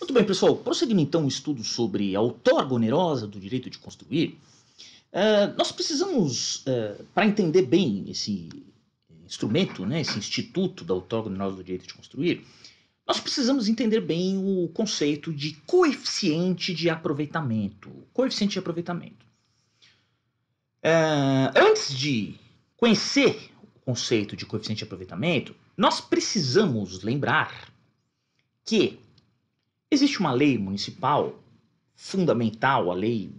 Muito bem, pessoal. Prosseguindo então o estudo sobre a outorga onerosa do direito de construir, uh, nós precisamos, uh, para entender bem esse instrumento, né, esse instituto da outorga onerosa do direito de construir, nós precisamos entender bem o conceito de coeficiente de aproveitamento. Coeficiente de aproveitamento. Uh, antes de conhecer o conceito de coeficiente de aproveitamento, nós precisamos lembrar que Existe uma lei municipal fundamental, a lei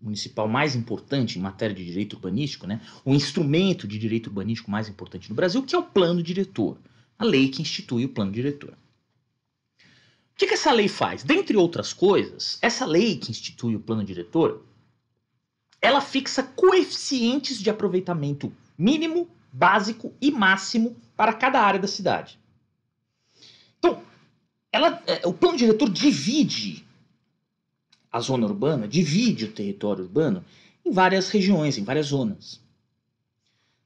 municipal mais importante em matéria de direito urbanístico, né? o instrumento de direito urbanístico mais importante no Brasil, que é o plano diretor, a lei que institui o plano diretor. O que, que essa lei faz? Dentre outras coisas, essa lei que institui o plano diretor, ela fixa coeficientes de aproveitamento mínimo, básico e máximo para cada área da cidade. Então, ela, é, o plano diretor divide a zona urbana, divide o território urbano em várias regiões, em várias zonas.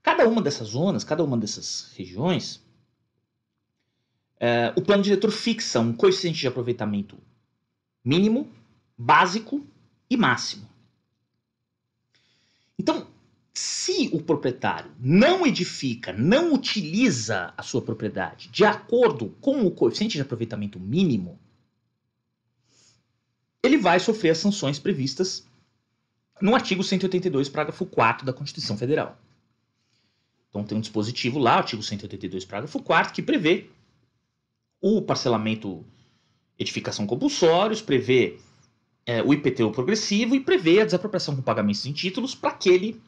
Cada uma dessas zonas, cada uma dessas regiões, é, o plano diretor fixa um coeficiente de aproveitamento mínimo, básico e máximo. Então, se o proprietário não edifica, não utiliza a sua propriedade de acordo com o coeficiente de aproveitamento mínimo, ele vai sofrer as sanções previstas no artigo 182, parágrafo 4 da Constituição Federal. Então tem um dispositivo lá, artigo 182, parágrafo 4, que prevê o parcelamento edificação compulsórios, prevê é, o IPTU progressivo e prevê a desapropriação com pagamentos em títulos para aquele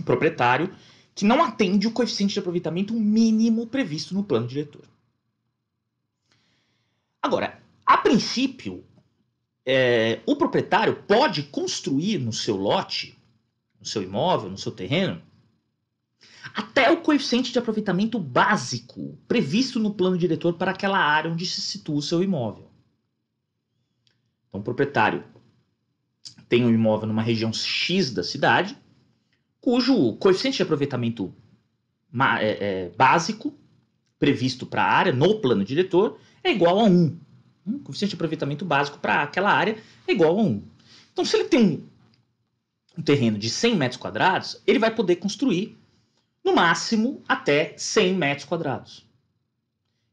proprietário que não atende o coeficiente de aproveitamento mínimo previsto no plano diretor. Agora, a princípio, é, o proprietário pode construir no seu lote, no seu imóvel, no seu terreno, até o coeficiente de aproveitamento básico previsto no plano diretor para aquela área onde se situa o seu imóvel. Então, o proprietário tem um imóvel numa região X da cidade, cujo coeficiente de aproveitamento é, é, básico previsto para a área no plano diretor é igual a 1. Um coeficiente de aproveitamento básico para aquela área é igual a 1. Então, se ele tem um terreno de 100 metros quadrados, ele vai poder construir no máximo até 100 metros quadrados.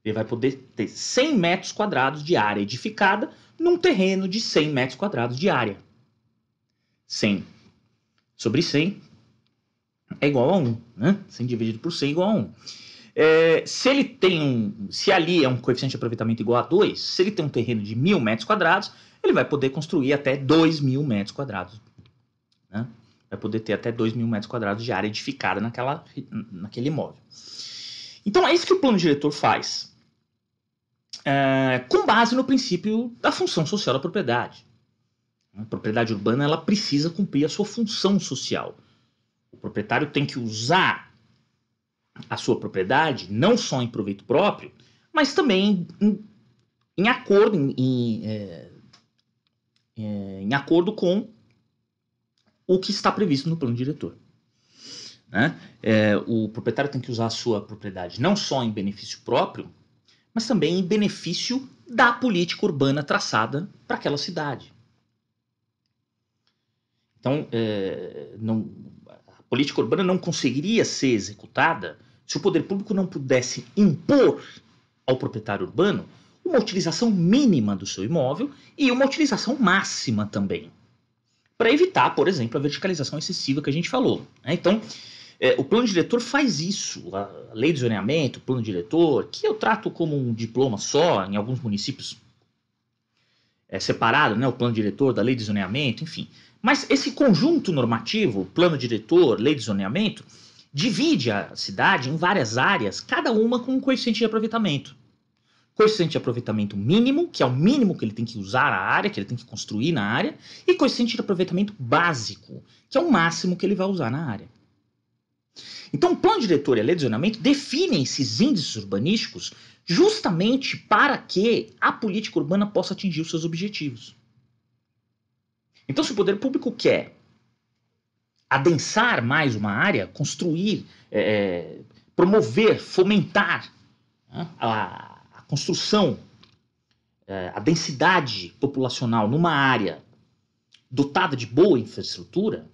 Ele vai poder ter 100 metros quadrados de área edificada num terreno de 100 metros quadrados de área. 100 sobre 100 é igual a 1, né? 100 dividido por 100 é igual a 1. É, se ele tem um, se ali é um coeficiente de aproveitamento igual a 2, se ele tem um terreno de mil metros quadrados, ele vai poder construir até 2.000 mil metros quadrados. Né? Vai poder ter até 2.000 mil metros quadrados de área edificada naquela, naquele imóvel. Então é isso que o plano diretor faz, é, com base no princípio da função social da propriedade. A propriedade urbana ela precisa cumprir a sua função social o proprietário tem que usar a sua propriedade não só em proveito próprio, mas também em, em acordo, em, em, é, é, em acordo com o que está previsto no plano diretor. Né? É, o proprietário tem que usar a sua propriedade não só em benefício próprio, mas também em benefício da política urbana traçada para aquela cidade. Então, é, não, política urbana não conseguiria ser executada se o poder público não pudesse impor ao proprietário urbano uma utilização mínima do seu imóvel e uma utilização máxima também, para evitar, por exemplo, a verticalização excessiva que a gente falou. Né? Então, é, o plano diretor faz isso, a lei de zoneamento, o plano diretor, que eu trato como um diploma só em alguns municípios é separado, né? o plano diretor da lei de zoneamento, enfim. Mas esse conjunto normativo, plano diretor, lei de zoneamento, divide a cidade em várias áreas, cada uma com um coeficiente de aproveitamento. Coeficiente de aproveitamento mínimo, que é o mínimo que ele tem que usar a área, que ele tem que construir na área, e coeficiente de aproveitamento básico, que é o máximo que ele vai usar na área. Então, o plano diretor e a lei de zoneamento definem esses índices urbanísticos justamente para que a política urbana possa atingir os seus objetivos. Então, se o poder público quer adensar mais uma área, construir, é, é promover, fomentar né, a, a, construção, é, a densidade populacional numa área dotada de boa infraestrutura,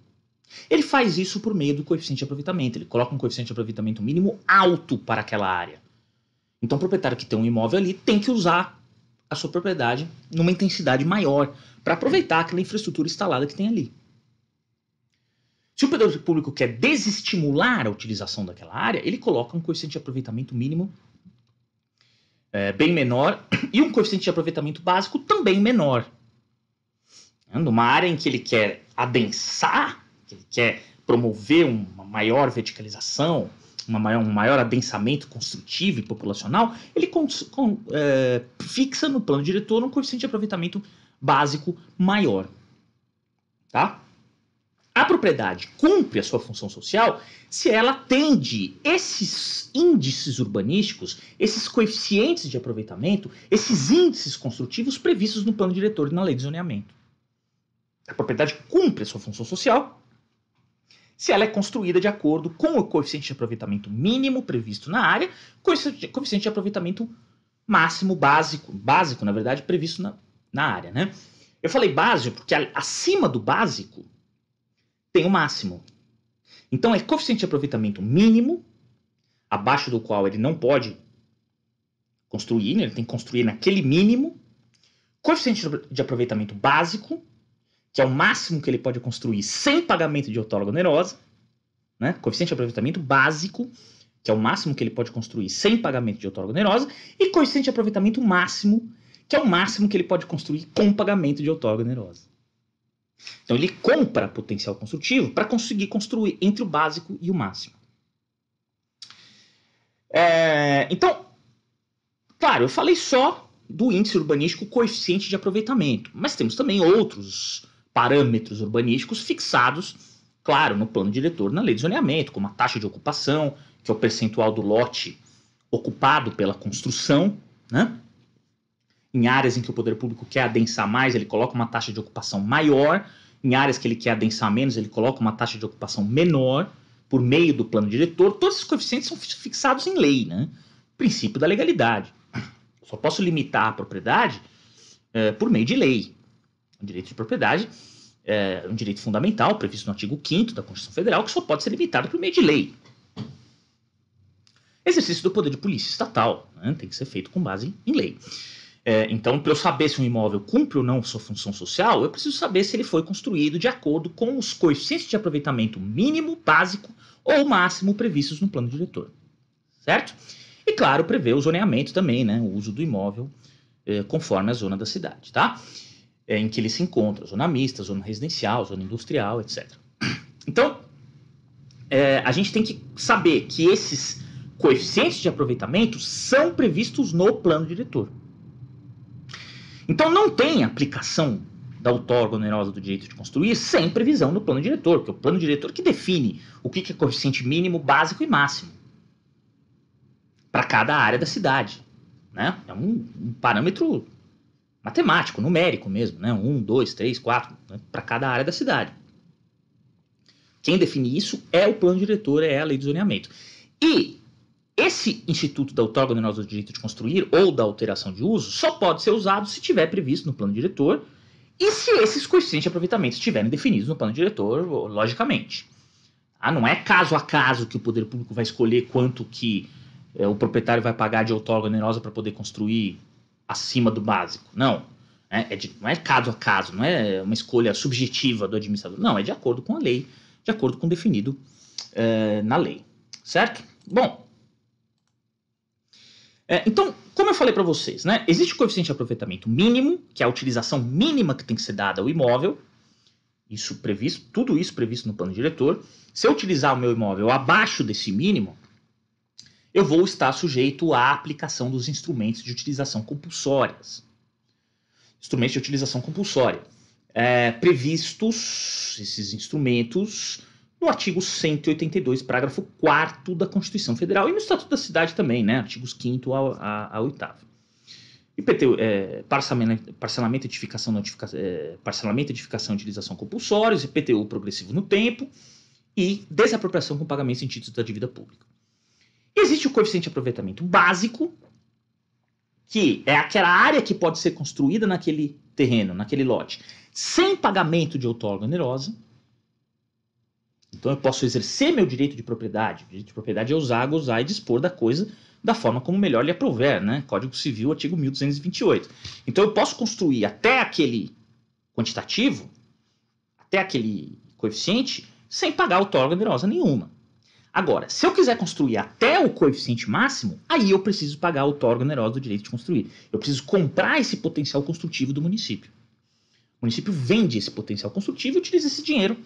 ele faz isso por meio do coeficiente de aproveitamento. Ele coloca um coeficiente de aproveitamento mínimo alto para aquela área. Então, o proprietário que tem um imóvel ali tem que usar a sua propriedade numa intensidade maior, para aproveitar aquela infraestrutura instalada que tem ali. Se o poder público quer desestimular a utilização daquela área, ele coloca um coeficiente de aproveitamento mínimo é, bem menor e um coeficiente de aproveitamento básico também menor. Né, numa área em que ele quer adensar, que ele quer promover uma maior verticalização, uma maior, um maior adensamento construtivo e populacional, ele com, com, é, fixa no plano diretor um coeficiente de aproveitamento básico maior. Tá? A propriedade cumpre a sua função social se ela atende esses índices urbanísticos, esses coeficientes de aproveitamento, esses índices construtivos previstos no plano diretor e na lei de zoneamento. A propriedade cumpre a sua função social se ela é construída de acordo com o coeficiente de aproveitamento mínimo previsto na área, coeficiente de aproveitamento máximo básico, básico na verdade, previsto na, na área, né? Eu falei básico porque acima do básico tem o máximo. Então é coeficiente de aproveitamento mínimo, abaixo do qual ele não pode construir, né? ele tem que construir naquele mínimo. Coeficiente de aproveitamento básico, que é o máximo que ele pode construir sem pagamento de outorga onerosa. Né? Coeficiente de aproveitamento básico, que é o máximo que ele pode construir sem pagamento de outorga onerosa. E coeficiente de aproveitamento máximo, que é o máximo que ele pode construir com pagamento de outorga onerosa. Então ele compra potencial construtivo para conseguir construir entre o básico e o máximo. É, então, claro, eu falei só do índice urbanístico coeficiente de aproveitamento, mas temos também outros parâmetros urbanísticos fixados, claro, no plano diretor, na lei de zoneamento, como a taxa de ocupação, que é o percentual do lote ocupado pela construção, né? em áreas em que o poder público quer adensar mais, ele coloca uma taxa de ocupação maior, em áreas que ele quer adensar menos, ele coloca uma taxa de ocupação menor por meio do plano diretor. Todos esses coeficientes são fixados em lei, né? Princípio da legalidade. Só posso limitar a propriedade é, por meio de lei. O direito de propriedade é um direito fundamental previsto no artigo 5 da Constituição Federal que só pode ser limitado por meio de lei. Exercício do poder de polícia estatal né? tem que ser feito com base em lei. É, então, para eu saber se um imóvel cumpre ou não sua função social, eu preciso saber se ele foi construído de acordo com os coeficientes de aproveitamento mínimo, básico ou máximo previstos no plano diretor. Certo? E, claro, prever o zoneamento também, né? O uso do imóvel é, conforme a zona da cidade, tá? É, em que ele se encontra, zona mista, zona residencial, zona industrial, etc. Então, é, a gente tem que saber que esses coeficientes de aproveitamento são previstos no plano diretor. Então não tem aplicação da outorga onerosa do direito de construir sem previsão no plano diretor, que é o plano diretor que define o que é coeficiente mínimo, básico e máximo para cada área da cidade. Né? É um, um parâmetro matemático, numérico mesmo, né? um, dois, três, quatro, né? para cada área da cidade. Quem define isso é o plano diretor, é a lei de zoneamento. E esse instituto da autóloga onerosa do direito de construir ou da alteração de uso só pode ser usado se tiver previsto no plano diretor e se esses coeficientes de aproveitamento estiverem definidos no plano diretor, logicamente. Ah, não é caso a caso que o poder público vai escolher quanto que é, o proprietário vai pagar de outorga onerosa para poder construir acima do básico. Não. É, é de, não é caso a caso, não é uma escolha subjetiva do administrador. Não, é de acordo com a lei, de acordo com o definido é, na lei. Certo? Bom, é, então, como eu falei para vocês, né, existe o coeficiente de aproveitamento mínimo, que é a utilização mínima que tem que ser dada ao imóvel, isso previsto, tudo isso previsto no plano diretor. Se eu utilizar o meu imóvel abaixo desse mínimo, eu vou estar sujeito à aplicação dos instrumentos de utilização compulsórias. Instrumentos de utilização compulsória. É, previstos, esses instrumentos no artigo 182, parágrafo 4 da Constituição Federal e no Estatuto da Cidade também, né? Artigos 5 a, 8. IPTU, é, parcelamento, edificação, notificação, é, parcelamento, edificação e utilização compulsórios, IPTU progressivo no tempo e desapropriação com pagamento em títulos da dívida pública. Existe o coeficiente de aproveitamento básico, que é aquela área que pode ser construída naquele terreno, naquele lote, sem pagamento de outorga onerosa então eu posso exercer meu direito de propriedade. O direito de propriedade é usar, gozar e dispor da coisa da forma como melhor lhe aprover, né? Código Civil, artigo 1228. Então eu posso construir até aquele quantitativo, até aquele coeficiente, sem pagar outorga onerosa nenhuma. Agora, se eu quiser construir até o coeficiente máximo, aí eu preciso pagar a outorga onerosa do direito de construir. Eu preciso comprar esse potencial construtivo do município. O município vende esse potencial construtivo e utiliza esse dinheiro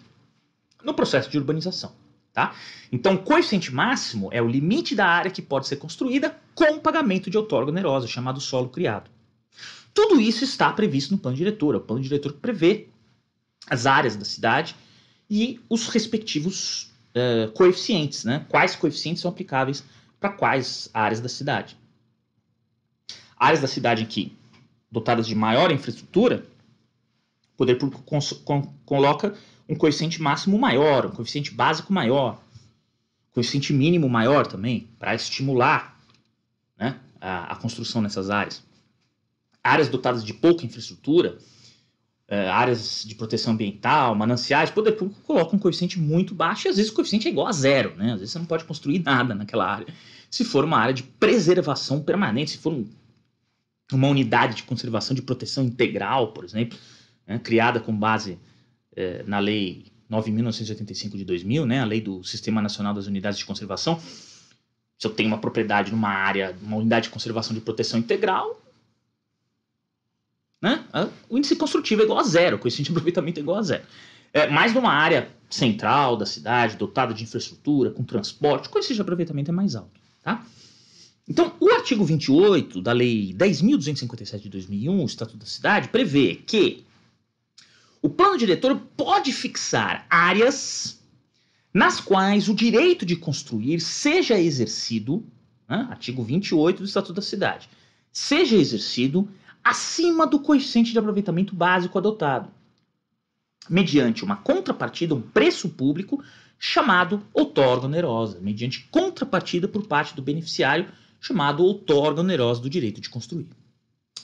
no processo de urbanização. Tá? Então, coeficiente máximo é o limite da área que pode ser construída com pagamento de outorga onerosa, chamado solo criado. Tudo isso está previsto no plano diretor. É o plano diretor que prevê as áreas da cidade e os respectivos uh, coeficientes, né? quais coeficientes são aplicáveis para quais áreas da cidade. Áreas da cidade que, dotadas de maior infraestrutura, o poder público coloca um coeficiente máximo maior, um coeficiente básico maior, um coeficiente mínimo maior também, para estimular né, a, a, construção nessas áreas. Áreas dotadas de pouca infraestrutura, é, áreas de proteção ambiental, mananciais, poder público coloca um coeficiente muito baixo e às vezes o coeficiente é igual a zero, né? Às vezes você não pode construir nada naquela área. Se for uma área de preservação permanente, se for um, uma unidade de conservação de proteção integral, por exemplo, né, criada com base é, na Lei 9.985 de 2000, né, a Lei do Sistema Nacional das Unidades de Conservação, se eu tenho uma propriedade numa área, uma unidade de conservação de proteção integral, né, o índice construtivo é igual a zero, o coeficiente de aproveitamento é igual a zero. É, mais numa área central da cidade, dotada de infraestrutura, com transporte, o coeficiente de aproveitamento é mais alto. Tá? Então, o artigo 28 da Lei 10.257 de 2001, o Estatuto da Cidade, prevê que o plano diretor pode fixar áreas nas quais o direito de construir seja exercido, né, artigo 28 do Estatuto da Cidade, seja exercido acima do coeficiente de aproveitamento básico adotado, mediante uma contrapartida, um preço público chamado outorga onerosa, mediante contrapartida por parte do beneficiário chamado outorga onerosa do direito de construir.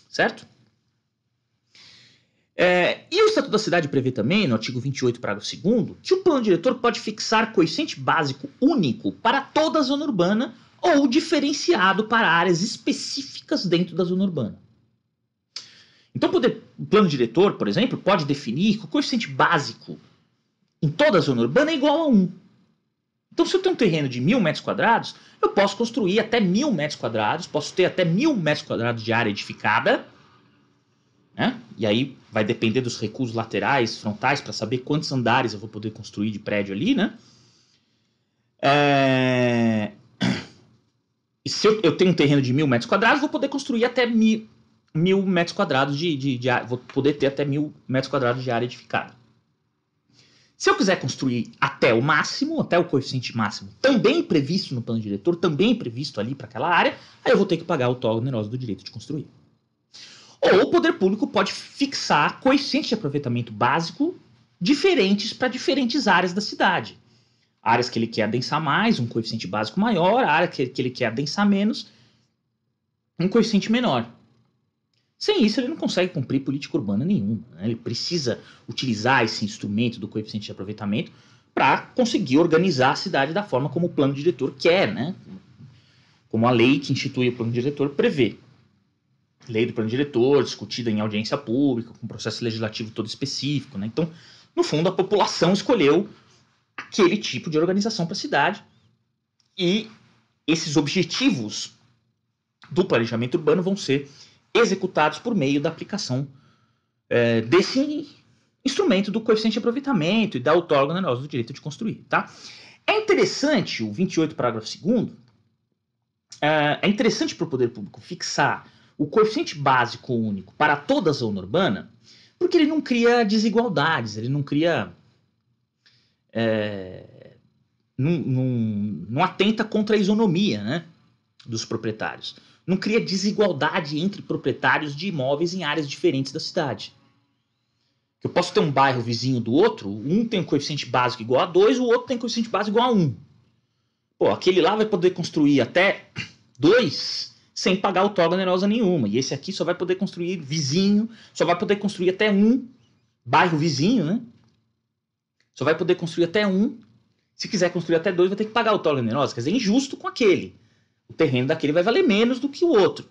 Certo? É, e o Estatuto da Cidade prevê também, no artigo 28, parágrafo 2, que o plano diretor pode fixar coeficiente básico único para toda a zona urbana ou diferenciado para áreas específicas dentro da zona urbana. Então, poder, o plano diretor, por exemplo, pode definir que o coeficiente básico em toda a zona urbana é igual a 1. Então, se eu tenho um terreno de mil metros quadrados, eu posso construir até mil metros quadrados, posso ter até mil metros quadrados de área edificada né? E aí vai depender dos recursos laterais, frontais, para saber quantos andares eu vou poder construir de prédio ali, né? É... E se eu, eu, tenho um terreno de mil metros quadrados, vou poder construir até mil, mil metros quadrados de, de, de, Vou poder ter até mil metros quadrados de área edificada. Se eu quiser construir até o máximo, até o coeficiente máximo, também previsto no plano diretor, também previsto ali para aquela área, aí eu vou ter que pagar o tolo oneroso do direito de construir. Ou o poder público pode fixar coeficientes de aproveitamento básico diferentes para diferentes áreas da cidade. Áreas que ele quer adensar mais, um coeficiente básico maior, áreas que ele quer adensar menos, um coeficiente menor. Sem isso, ele não consegue cumprir política urbana nenhuma. Né? Ele precisa utilizar esse instrumento do coeficiente de aproveitamento para conseguir organizar a cidade da forma como o plano diretor quer, né? como a lei que institui o plano diretor prevê lei do plano diretor, discutida em audiência pública, com um processo legislativo todo específico. Né? Então, no fundo, a população escolheu aquele tipo de organização para a cidade e esses objetivos do planejamento urbano vão ser executados por meio da aplicação é, desse instrumento do coeficiente de aproveitamento e da outorga do direito de construir. Tá? É interessante o 28, parágrafo 2 é, é interessante para o poder público fixar o coeficiente básico único para toda a zona urbana, porque ele não cria desigualdades, ele não cria. É, não, não, não atenta contra a isonomia né, dos proprietários. Não cria desigualdade entre proprietários de imóveis em áreas diferentes da cidade. Eu posso ter um bairro vizinho do outro, um tem um coeficiente básico igual a 2, o outro tem um coeficiente básico igual a 1. Um. Pô, aquele lá vai poder construir até 2 sem pagar outorga onerosa nenhuma. E esse aqui só vai poder construir vizinho, só vai poder construir até um bairro vizinho, né? Só vai poder construir até um. Se quiser construir até dois, vai ter que pagar outorga onerosa. Quer dizer, é injusto com aquele. O terreno daquele vai valer menos do que o outro.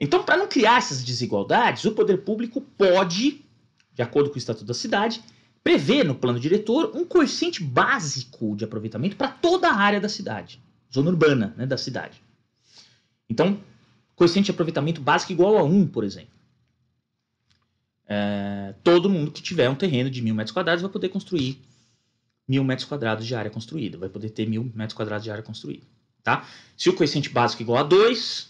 Então, para não criar essas desigualdades, o poder público pode, de acordo com o Estatuto da Cidade, prever no plano diretor um coeficiente básico de aproveitamento para toda a área da cidade, zona urbana né, da cidade. Então, coeficiente de aproveitamento básico igual a 1, por exemplo. É, todo mundo que tiver um terreno de mil metros quadrados vai poder construir mil metros quadrados de área construída, vai poder ter mil metros quadrados de área construída. Tá? Se o coeficiente básico é igual a 2,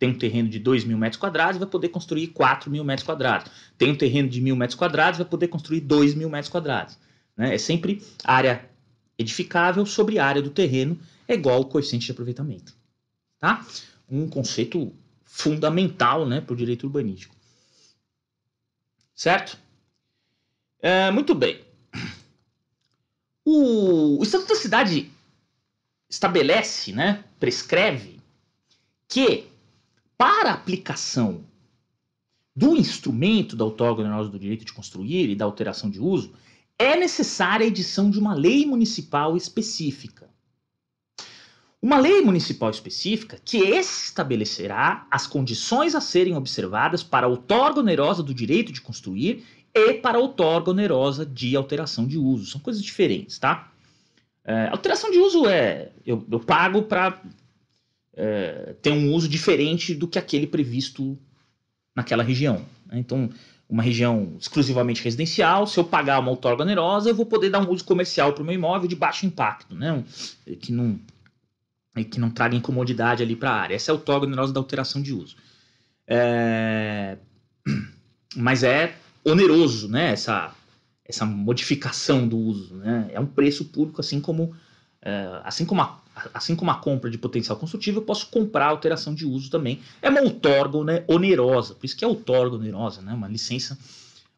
tem um terreno de 2 mil metros quadrados, vai poder construir 4 mil metros quadrados. Tem um terreno de mil metros quadrados, vai poder construir 2 mil metros quadrados. Né? É sempre área edificável sobre área do terreno é igual ao coeficiente de aproveitamento tá? Um conceito fundamental né, para o direito urbanístico. Certo? É, muito bem. O, o Estatuto da Cidade estabelece, né, prescreve, que para a aplicação do instrumento da autogonose do direito de construir e da alteração de uso, é necessária a edição de uma lei municipal específica uma lei municipal específica que estabelecerá as condições a serem observadas para a outorga onerosa do direito de construir e para a outorga onerosa de alteração de uso. São coisas diferentes, tá? É, alteração de uso é eu, eu pago para é, ter um uso diferente do que aquele previsto naquela região. Né? Então, uma região exclusivamente residencial, se eu pagar uma outorga onerosa, eu vou poder dar um uso comercial para o meu imóvel de baixo impacto, né? que não e que não traga incomodidade ali para a área. Essa é a autognose da alteração de uso. É... Mas é oneroso, né? Essa, essa modificação do uso, né? É um preço público, assim como é, assim como a, assim como a compra de potencial construtivo, eu posso comprar alteração de uso também. É uma outorga né, onerosa, por isso que é outorga onerosa, né? Uma licença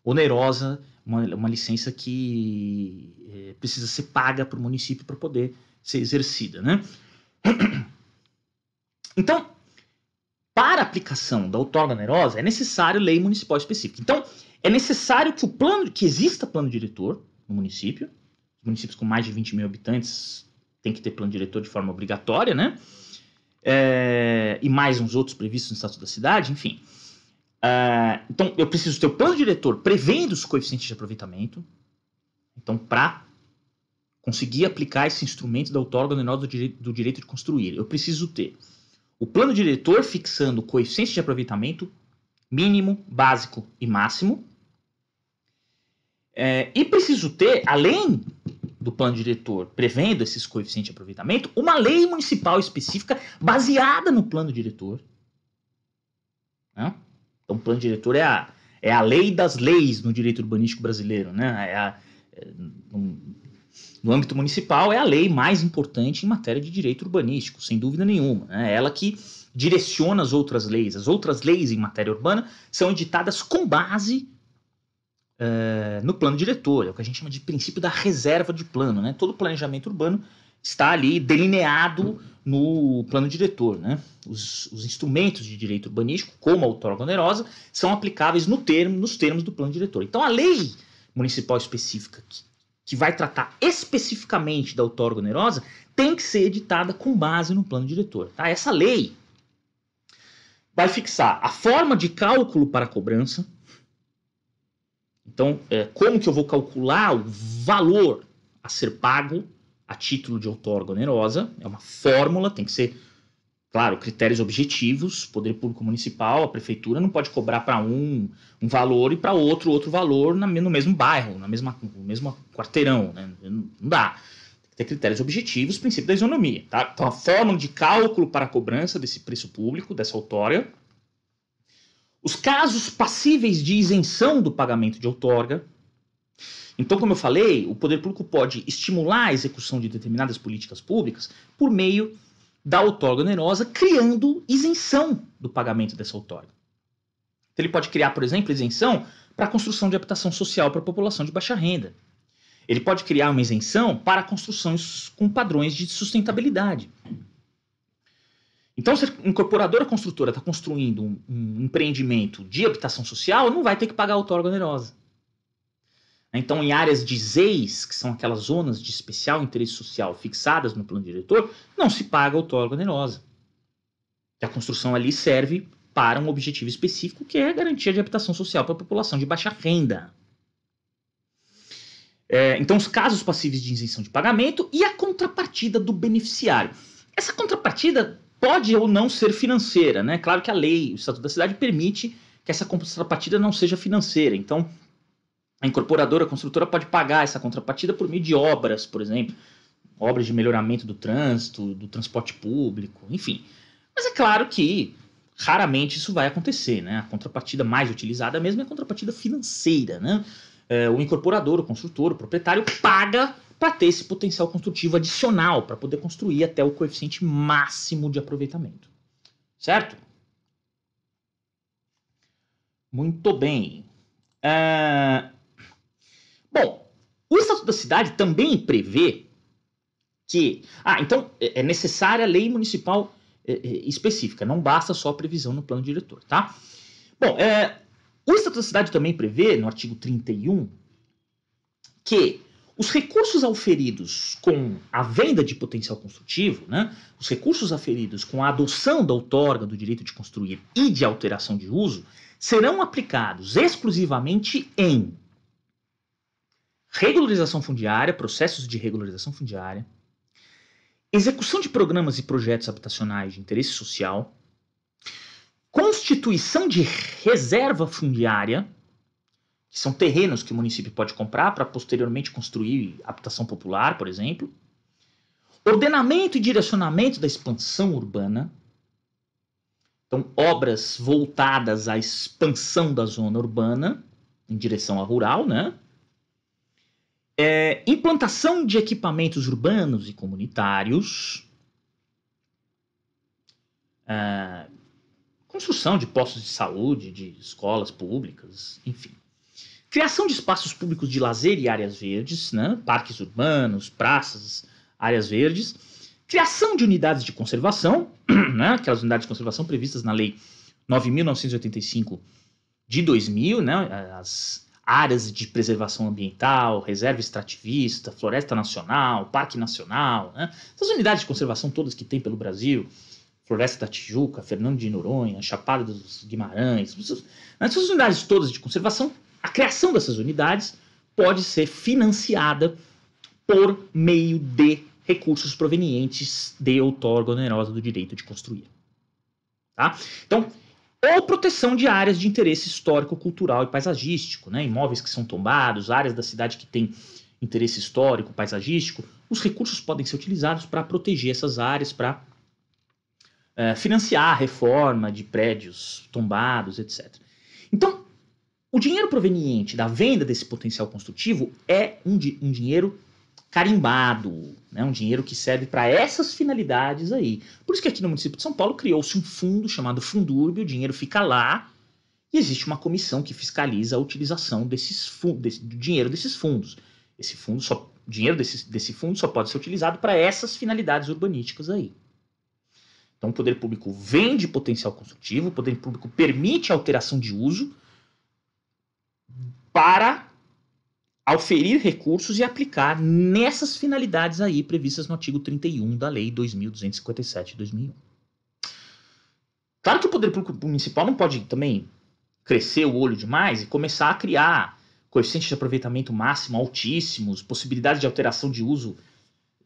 onerosa, uma, uma licença que é, precisa ser paga para o município para poder ser exercida, né? Então, para a aplicação da outorga onerosa, é necessário lei municipal específica. Então, é necessário que o plano, que exista plano diretor no município. municípios com mais de 20 mil habitantes têm que ter plano diretor de forma obrigatória, né? É, e mais uns outros previstos no Estatuto da Cidade, enfim. É, então, eu preciso ter o plano diretor prevendo os coeficientes de aproveitamento. Então, para conseguir aplicar esse instrumento da outorga no do, do direito de construir. Eu preciso ter o plano diretor fixando o coeficiente de aproveitamento mínimo, básico e máximo. É, e preciso ter, além do plano diretor prevendo esses coeficientes de aproveitamento, uma lei municipal específica baseada no plano diretor. Né? Então, o plano diretor é a, é a lei das leis no direito urbanístico brasileiro. Né? É a, é, um, no âmbito municipal, é a lei mais importante em matéria de direito urbanístico, sem dúvida nenhuma. É ela que direciona as outras leis. As outras leis em matéria urbana são editadas com base eh, no plano diretor, é o que a gente chama de princípio da reserva de plano. Né? Todo planejamento urbano está ali delineado no plano diretor. Né? Os, os instrumentos de direito urbanístico, como a outorga onerosa, são aplicáveis no termo, nos termos do plano diretor. Então, a lei municipal específica que que vai tratar especificamente da onerosa tem que ser editada com base no plano diretor. Tá? Essa lei vai fixar a forma de cálculo para a cobrança. Então, é, como que eu vou calcular o valor a ser pago a título de outorga onerosa? É uma fórmula, tem que ser claro, critérios objetivos, poder público municipal, a prefeitura não pode cobrar para um um valor e para outro outro valor na, no mesmo bairro, na mesma, no mesmo quarteirão, né? não, dá. Tem que ter critérios objetivos, princípio da isonomia, tá? Então a forma de cálculo para a cobrança desse preço público, dessa outorga, os casos passíveis de isenção do pagamento de outorga. Então, como eu falei, o poder público pode estimular a execução de determinadas políticas públicas por meio da outorga onerosa, criando isenção do pagamento dessa outorga. Então, ele pode criar, por exemplo, isenção para a construção de habitação social para a população de baixa renda. Ele pode criar uma isenção para construções com padrões de sustentabilidade. Então, se a incorporadora construtora está construindo um, um, empreendimento de habitação social, não vai ter que pagar a outorga onerosa. Né? Então, em áreas de ZEIS, que são aquelas zonas de especial interesse social fixadas no plano diretor, não se paga outorga onerosa. A construção ali serve para um objetivo específico, que é a garantia de habitação social para a população de baixa renda. É, então, os casos passíveis de isenção de pagamento e a contrapartida do beneficiário. Essa contrapartida pode ou não ser financeira, né? Claro que a lei, o Estatuto da Cidade, permite que essa contrapartida não seja financeira. Então, a incorporadora, a construtora pode pagar essa contrapartida por meio de obras, por exemplo, obras de melhoramento do trânsito, do transporte público, enfim. Mas é claro que raramente isso vai acontecer, né? A contrapartida mais utilizada mesmo é a contrapartida financeira, né? É, o incorporador, o construtor, o proprietário paga para ter esse potencial construtivo adicional, para poder construir até o coeficiente máximo de aproveitamento. Certo? Muito bem. É, Bom, o Estatuto da Cidade também prevê que. Ah, então é, é necessária a lei municipal é, é, específica, não basta só a previsão no plano diretor, tá? Bom, é, o Estatuto da Cidade também prevê, no artigo 31, que os recursos auferidos com a venda de potencial construtivo, né, os recursos auferidos com a adoção da outorga do direito de construir e de alteração de uso, serão aplicados exclusivamente em regularização fundiária, processos de regularização fundiária, execução de programas e projetos habitacionais de interesse social, constituição de reserva fundiária, que são terrenos que o município pode comprar para posteriormente construir habitação popular, por exemplo, ordenamento e direcionamento da expansão urbana, então obras voltadas à expansão da zona urbana em direção à rural, né? É, implantação de equipamentos urbanos e comunitários, é, construção de postos de saúde, de escolas públicas, enfim. Criação de espaços públicos de lazer e áreas verdes, né? parques urbanos, praças, áreas verdes. Criação de unidades de conservação, né? aquelas unidades de conservação previstas na Lei 9.985 de 2000, né? as áreas de preservação ambiental, reserva extrativista, floresta nacional, parque nacional, né? essas unidades de conservação todas que tem pelo Brasil, Floresta da Tijuca, Fernando de Noronha, Chapada dos Guimarães, essas né? unidades todas de conservação, a criação dessas unidades pode ser financiada por meio de recursos provenientes de outorga onerosa do direito de construir. Tá? Então, ou proteção de áreas de interesse histórico, cultural e paisagístico, né? imóveis que são tombados, áreas da cidade que têm interesse histórico, paisagístico, os recursos podem ser utilizados para proteger essas áreas, para é, eh, financiar a reforma de prédios tombados, etc. Então, o dinheiro proveniente da venda desse potencial construtivo é um, di um dinheiro carimbado, né? um dinheiro que serve para essas finalidades aí. Por isso que aqui no município de São Paulo criou-se um fundo chamado Fundurb, o dinheiro fica lá e existe uma comissão que fiscaliza a utilização desses desse, do dinheiro desses fundos. Esse fundo só, dinheiro desse, desse fundo só pode ser utilizado para essas finalidades urbanísticas aí. Então o poder público vende potencial construtivo, o poder público permite alteração de uso para auferir recursos e aplicar nessas finalidades aí previstas no artigo 31 da Lei 2257 de 2001. Claro que o poder público municipal não pode também crescer o olho demais e começar a criar coeficientes de aproveitamento máximo altíssimos, possibilidades de alteração de uso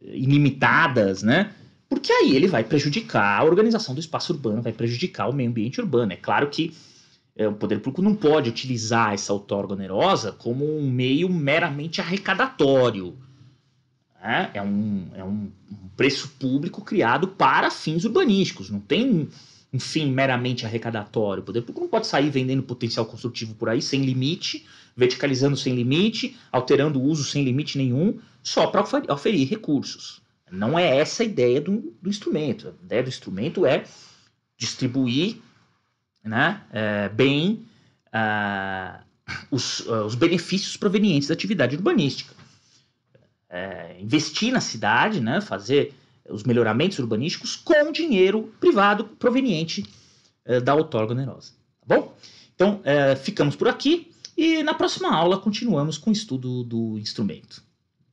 eh, ilimitadas, né? Porque aí ele vai prejudicar a organização do espaço urbano, vai prejudicar o meio ambiente urbano. É claro que é, o poder público não pode utilizar essa outorga onerosa como um meio meramente arrecadatório. Né? É, um, é um preço público criado para fins urbanísticos, não tem um fim meramente arrecadatório. O poder público não pode sair vendendo potencial construtivo por aí sem limite, verticalizando sem limite, alterando o uso sem limite nenhum, só para oferir recursos. Não é essa a ideia do, do instrumento. A ideia do instrumento é distribuir né, é, bem ah, os, ah, os, benefícios provenientes da atividade urbanística. É, investir na cidade, né, fazer os melhoramentos urbanísticos com dinheiro privado proveniente é, da outorga onerosa. Tá bom? Então, é, ficamos por aqui e na próxima aula continuamos com o estudo do instrumento.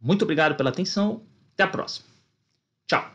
Muito obrigado pela atenção, até a próxima. Tchau!